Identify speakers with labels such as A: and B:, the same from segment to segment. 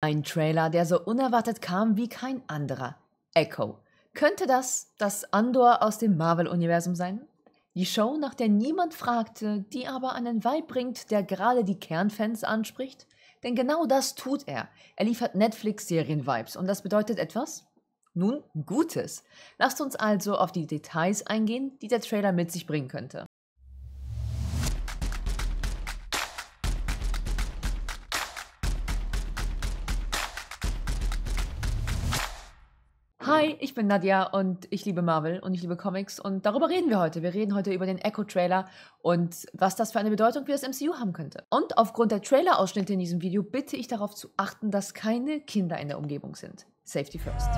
A: Ein Trailer, der so unerwartet kam wie kein anderer. Echo. Könnte das das Andor aus dem Marvel-Universum sein? Die Show, nach der niemand fragte, die aber einen Vibe bringt, der gerade die Kernfans anspricht? Denn genau das tut er. Er liefert Netflix-Serien-Vibes und das bedeutet etwas? Nun, Gutes. Lasst uns also auf die Details eingehen, die der Trailer mit sich bringen könnte. ich bin Nadja und ich liebe Marvel und ich liebe Comics und darüber reden wir heute. Wir reden heute über den Echo-Trailer und was das für eine Bedeutung für das MCU haben könnte. Und aufgrund der Trailer-Ausschnitte in diesem Video bitte ich darauf zu achten, dass keine Kinder in der Umgebung sind. Safety first.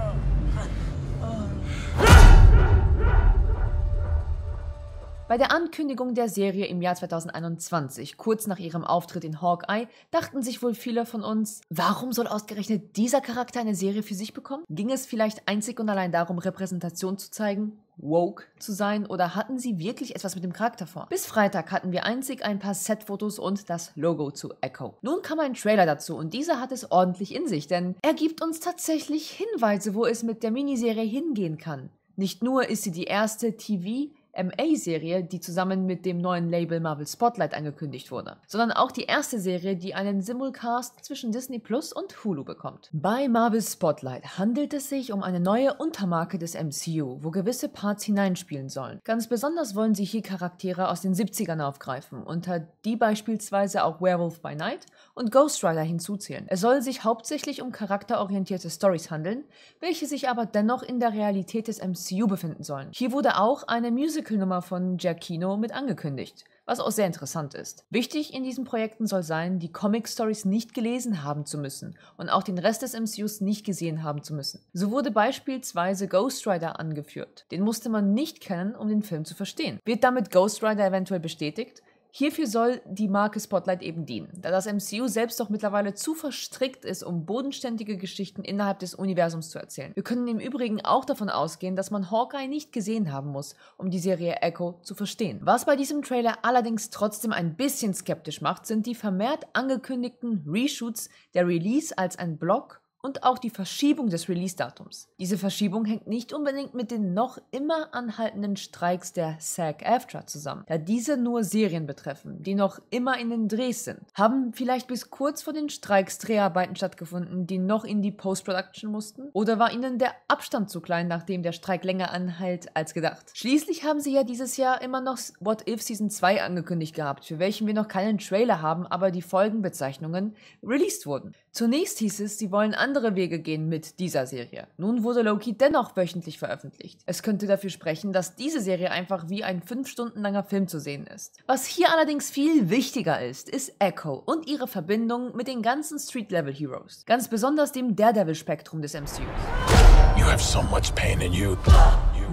A: Bei der Ankündigung der Serie im Jahr 2021, kurz nach ihrem Auftritt in Hawkeye, dachten sich wohl viele von uns, warum soll ausgerechnet dieser Charakter eine Serie für sich bekommen? Ging es vielleicht einzig und allein darum, Repräsentation zu zeigen? woke zu sein oder hatten sie wirklich etwas mit dem Charakter vor? Bis Freitag hatten wir einzig ein paar Setfotos und das Logo zu Echo. Nun kam ein Trailer dazu und dieser hat es ordentlich in sich, denn er gibt uns tatsächlich Hinweise, wo es mit der Miniserie hingehen kann. Nicht nur ist sie die erste TV, MA-Serie, die zusammen mit dem neuen Label Marvel Spotlight angekündigt wurde, sondern auch die erste Serie, die einen Simulcast zwischen Disney Plus und Hulu bekommt. Bei Marvel Spotlight handelt es sich um eine neue Untermarke des MCU, wo gewisse Parts hineinspielen sollen. Ganz besonders wollen sie hier Charaktere aus den 70ern aufgreifen, unter die beispielsweise auch Werewolf by Night und Ghost Rider hinzuzählen. Es soll sich hauptsächlich um charakterorientierte Stories handeln, welche sich aber dennoch in der Realität des MCU befinden sollen. Hier wurde auch eine Musical musical von Giacchino mit angekündigt, was auch sehr interessant ist. Wichtig in diesen Projekten soll sein, die Comic-Stories nicht gelesen haben zu müssen und auch den Rest des MCUs nicht gesehen haben zu müssen. So wurde beispielsweise Ghost Rider angeführt. Den musste man nicht kennen, um den Film zu verstehen. Wird damit Ghost Rider eventuell bestätigt? Hierfür soll die Marke Spotlight eben dienen, da das MCU selbst doch mittlerweile zu verstrickt ist, um bodenständige Geschichten innerhalb des Universums zu erzählen. Wir können im Übrigen auch davon ausgehen, dass man Hawkeye nicht gesehen haben muss, um die Serie Echo zu verstehen. Was bei diesem Trailer allerdings trotzdem ein bisschen skeptisch macht, sind die vermehrt angekündigten Reshoots der Release als ein Block und auch die Verschiebung des Release-Datums. Diese Verschiebung hängt nicht unbedingt mit den noch immer anhaltenden Streiks der SAG-AFTRA zusammen, da diese nur Serien betreffen, die noch immer in den Drehs sind. Haben vielleicht bis kurz vor den Streiks Dreharbeiten stattgefunden, die noch in die Post-Production mussten? Oder war ihnen der Abstand zu klein, nachdem der Streik länger anhält als gedacht? Schließlich haben sie ja dieses Jahr immer noch What If Season 2 angekündigt gehabt, für welchen wir noch keinen Trailer haben, aber die Folgenbezeichnungen released wurden. Zunächst hieß es, sie wollen andere Wege gehen mit dieser Serie. Nun wurde Loki dennoch wöchentlich veröffentlicht. Es könnte dafür sprechen, dass diese Serie einfach wie ein 5 Stunden langer Film zu sehen ist. Was hier allerdings viel wichtiger ist, ist Echo und ihre Verbindung mit den ganzen Street-Level-Heroes. Ganz besonders dem Daredevil-Spektrum des MCUs. You you. have so much pain in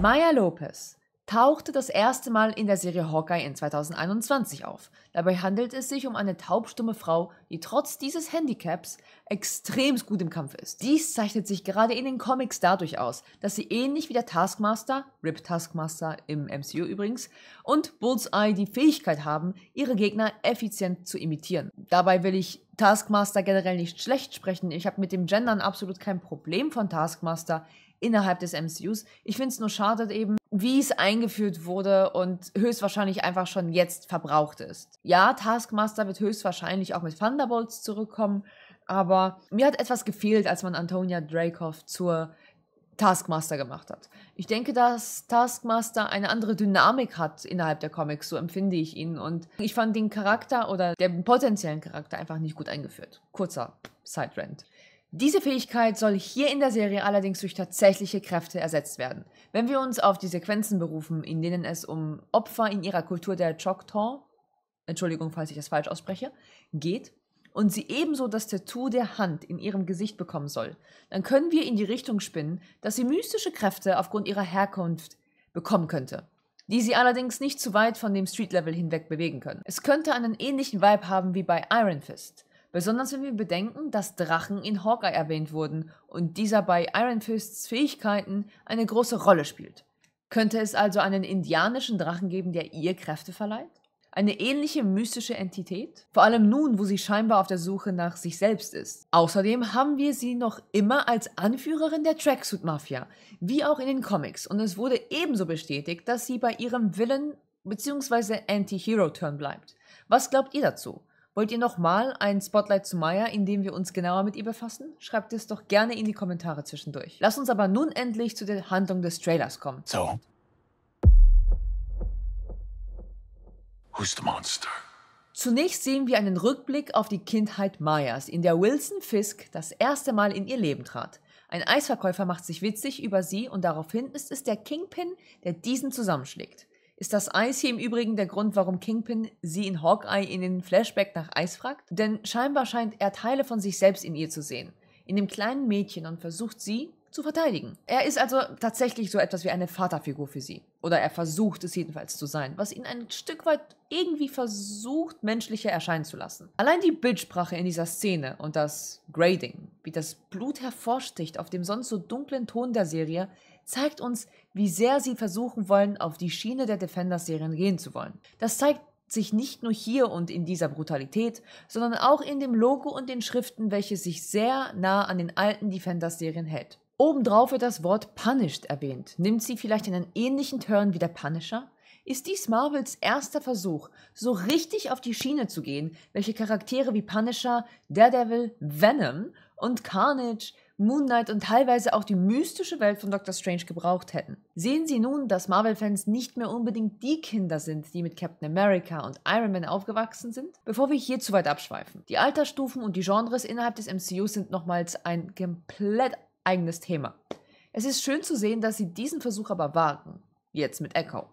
A: Maya Lopez, tauchte das erste Mal in der Serie Hawkeye in 2021 auf. Dabei handelt es sich um eine taubstumme Frau, die trotz dieses Handicaps extrem gut im Kampf ist. Dies zeichnet sich gerade in den Comics dadurch aus, dass sie ähnlich wie der Taskmaster, Rip Taskmaster im MCU übrigens, und Bullseye die Fähigkeit haben, ihre Gegner effizient zu imitieren. Dabei will ich Taskmaster generell nicht schlecht sprechen. Ich habe mit dem Gendern absolut kein Problem von Taskmaster innerhalb des MCUs. Ich finde es nur schade eben, wie es eingeführt wurde und höchstwahrscheinlich einfach schon jetzt verbraucht ist. Ja, Taskmaster wird höchstwahrscheinlich auch mit Thunderbolts zurückkommen, aber mir hat etwas gefehlt, als man Antonia Dreykov zur Taskmaster gemacht hat. Ich denke, dass Taskmaster eine andere Dynamik hat innerhalb der Comics, so empfinde ich ihn. Und ich fand den Charakter oder den potenziellen Charakter einfach nicht gut eingeführt. Kurzer Side-Rant. Diese Fähigkeit soll hier in der Serie allerdings durch tatsächliche Kräfte ersetzt werden. Wenn wir uns auf die Sequenzen berufen, in denen es um Opfer in ihrer Kultur der Choctaw, Entschuldigung, falls ich das falsch ausspreche, geht und sie ebenso das Tattoo der Hand in ihrem Gesicht bekommen soll, dann können wir in die Richtung spinnen, dass sie mystische Kräfte aufgrund ihrer Herkunft bekommen könnte die sie allerdings nicht zu weit von dem Street-Level hinweg bewegen können. Es könnte einen ähnlichen Vibe haben wie bei Iron Fist. Besonders wenn wir bedenken, dass Drachen in Hawkeye erwähnt wurden und dieser bei Iron Fists Fähigkeiten eine große Rolle spielt. Könnte es also einen indianischen Drachen geben, der ihr Kräfte verleiht? Eine ähnliche mystische Entität? Vor allem nun, wo sie scheinbar auf der Suche nach sich selbst ist. Außerdem haben wir sie noch immer als Anführerin der Tracksuit Mafia, wie auch in den Comics, und es wurde ebenso bestätigt, dass sie bei ihrem Willen bzw. Anti-Hero-Turn bleibt. Was glaubt ihr dazu? Wollt ihr nochmal ein Spotlight zu Maya, in dem wir uns genauer mit ihr befassen? Schreibt es doch gerne in die Kommentare zwischendurch. Lass uns aber nun endlich zu der Handlung des Trailers kommen. So. Who's the monster? Zunächst sehen wir einen Rückblick auf die Kindheit Mayas, in der Wilson Fisk das erste Mal in ihr Leben trat. Ein Eisverkäufer macht sich witzig über sie und daraufhin ist es der Kingpin, der diesen zusammenschlägt. Ist das Eis hier im Übrigen der Grund, warum Kingpin sie in Hawkeye in den Flashback nach Eis fragt? Denn scheinbar scheint er Teile von sich selbst in ihr zu sehen, in dem kleinen Mädchen und versucht sie zu verteidigen. Er ist also tatsächlich so etwas wie eine Vaterfigur für sie. Oder er versucht es jedenfalls zu sein, was ihn ein Stück weit irgendwie versucht, menschlicher erscheinen zu lassen. Allein die Bildsprache in dieser Szene und das Grading, wie das Blut hervorsticht auf dem sonst so dunklen Ton der Serie, zeigt uns, wie sehr sie versuchen wollen, auf die Schiene der Defender-Serien gehen zu wollen. Das zeigt sich nicht nur hier und in dieser Brutalität, sondern auch in dem Logo und den Schriften, welches sich sehr nah an den alten Defender-Serien hält. Obendrauf wird das Wort Punished erwähnt. Nimmt sie vielleicht einen ähnlichen Turn wie der Punisher? Ist dies Marvels erster Versuch, so richtig auf die Schiene zu gehen, welche Charaktere wie Punisher, Daredevil, Venom und Carnage Moon Knight und teilweise auch die mystische Welt von Doctor Strange gebraucht hätten. Sehen Sie nun, dass Marvel-Fans nicht mehr unbedingt die Kinder sind, die mit Captain America und Iron Man aufgewachsen sind? Bevor wir hier zu weit abschweifen. Die Altersstufen und die Genres innerhalb des MCU sind nochmals ein komplett eigenes Thema. Es ist schön zu sehen, dass sie diesen Versuch aber wagen. Jetzt mit Echo.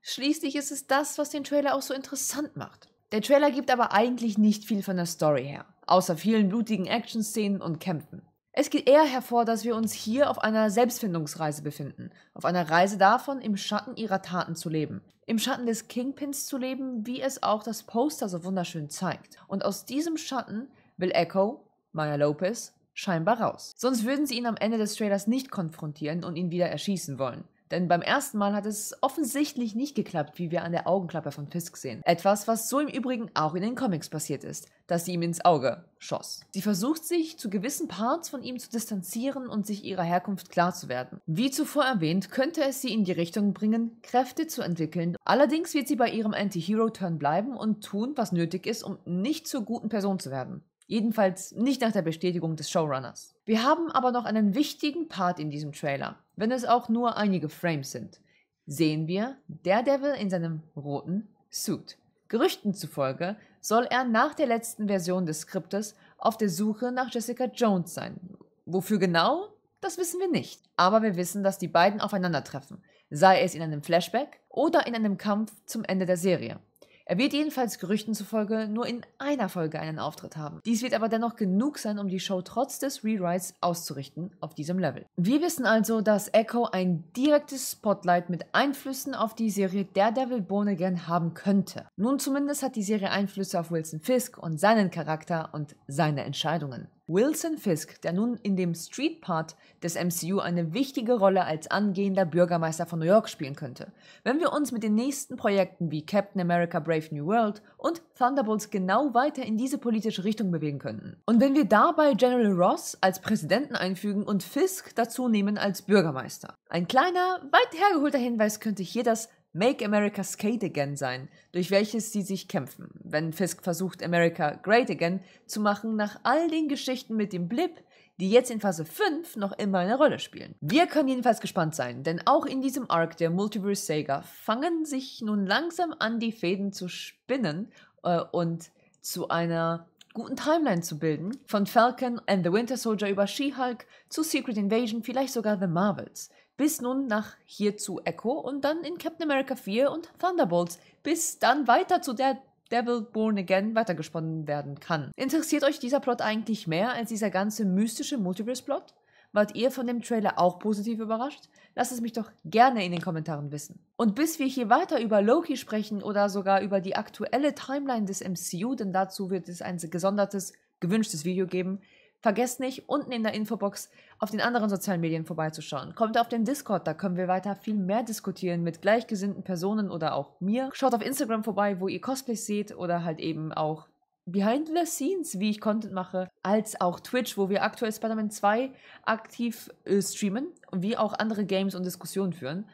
A: Schließlich ist es das, was den Trailer auch so interessant macht. Der Trailer gibt aber eigentlich nicht viel von der Story her, außer vielen blutigen Action-Szenen und Kämpfen. Es geht eher hervor, dass wir uns hier auf einer Selbstfindungsreise befinden, auf einer Reise davon, im Schatten ihrer Taten zu leben, im Schatten des Kingpins zu leben, wie es auch das Poster so wunderschön zeigt. Und aus diesem Schatten will Echo, Maya Lopez, scheinbar raus. Sonst würden sie ihn am Ende des Trailers nicht konfrontieren und ihn wieder erschießen wollen. Denn beim ersten Mal hat es offensichtlich nicht geklappt, wie wir an der Augenklappe von Fisk sehen. Etwas, was so im Übrigen auch in den Comics passiert ist, dass sie ihm ins Auge schoss. Sie versucht sich zu gewissen Parts von ihm zu distanzieren und sich ihrer Herkunft klar zu werden. Wie zuvor erwähnt, könnte es sie in die Richtung bringen, Kräfte zu entwickeln. Allerdings wird sie bei ihrem Anti-Hero-Turn bleiben und tun, was nötig ist, um nicht zur guten Person zu werden. Jedenfalls nicht nach der Bestätigung des Showrunners. Wir haben aber noch einen wichtigen Part in diesem Trailer wenn es auch nur einige Frames sind, sehen wir Daredevil in seinem roten Suit. Gerüchten zufolge soll er nach der letzten Version des Skriptes auf der Suche nach Jessica Jones sein. Wofür genau? Das wissen wir nicht. Aber wir wissen, dass die beiden aufeinandertreffen, sei es in einem Flashback oder in einem Kampf zum Ende der Serie. Er wird jedenfalls Gerüchten zufolge nur in einer Folge einen Auftritt haben. Dies wird aber dennoch genug sein, um die Show trotz des Rewrites auszurichten auf diesem Level. Wir wissen also, dass Echo ein direktes Spotlight mit Einflüssen auf die Serie Daredevil Born Again haben könnte. Nun zumindest hat die Serie Einflüsse auf Wilson Fisk und seinen Charakter und seine Entscheidungen. Wilson Fisk, der nun in dem Street-Part des MCU eine wichtige Rolle als angehender Bürgermeister von New York spielen könnte. Wenn wir uns mit den nächsten Projekten wie Captain America Brave New World und Thunderbolts genau weiter in diese politische Richtung bewegen könnten. Und wenn wir dabei General Ross als Präsidenten einfügen und Fisk dazu nehmen als Bürgermeister. Ein kleiner, weit hergeholter Hinweis könnte hier das Make America Skate Again sein, durch welches sie sich kämpfen, wenn Fisk versucht, America Great Again zu machen, nach all den Geschichten mit dem Blip, die jetzt in Phase 5 noch immer eine Rolle spielen. Wir können jedenfalls gespannt sein, denn auch in diesem Arc der Multiverse Sega fangen sich nun langsam an, die Fäden zu spinnen äh, und zu einer guten Timeline zu bilden, von Falcon and the Winter Soldier über She-Hulk zu Secret Invasion, vielleicht sogar The Marvels bis nun nach hier zu Echo und dann in Captain America 4 und Thunderbolts, bis dann weiter zu der Devil Born Again weitergesponnen werden kann. Interessiert euch dieser Plot eigentlich mehr als dieser ganze mystische Multiverse-Plot? Wart ihr von dem Trailer auch positiv überrascht? Lasst es mich doch gerne in den Kommentaren wissen. Und bis wir hier weiter über Loki sprechen oder sogar über die aktuelle Timeline des MCU, denn dazu wird es ein gesondertes, gewünschtes Video geben, Vergesst nicht, unten in der Infobox auf den anderen sozialen Medien vorbeizuschauen. Kommt auf den Discord, da können wir weiter viel mehr diskutieren mit gleichgesinnten Personen oder auch mir. Schaut auf Instagram vorbei, wo ihr Cosplays seht oder halt eben auch Behind the Scenes, wie ich Content mache, als auch Twitch, wo wir aktuell Spider-Man 2 aktiv äh, streamen und wie auch andere Games und Diskussionen führen.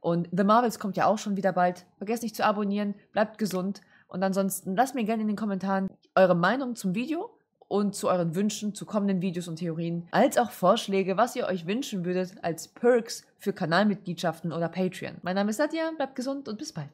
A: Und The Marvels kommt ja auch schon wieder bald. Vergesst nicht zu abonnieren, bleibt gesund und ansonsten lasst mir gerne in den Kommentaren eure Meinung zum Video und zu euren Wünschen zu kommenden Videos und Theorien, als auch Vorschläge, was ihr euch wünschen würdet als Perks für Kanalmitgliedschaften oder Patreon. Mein Name ist Nadja, bleibt gesund und bis bald.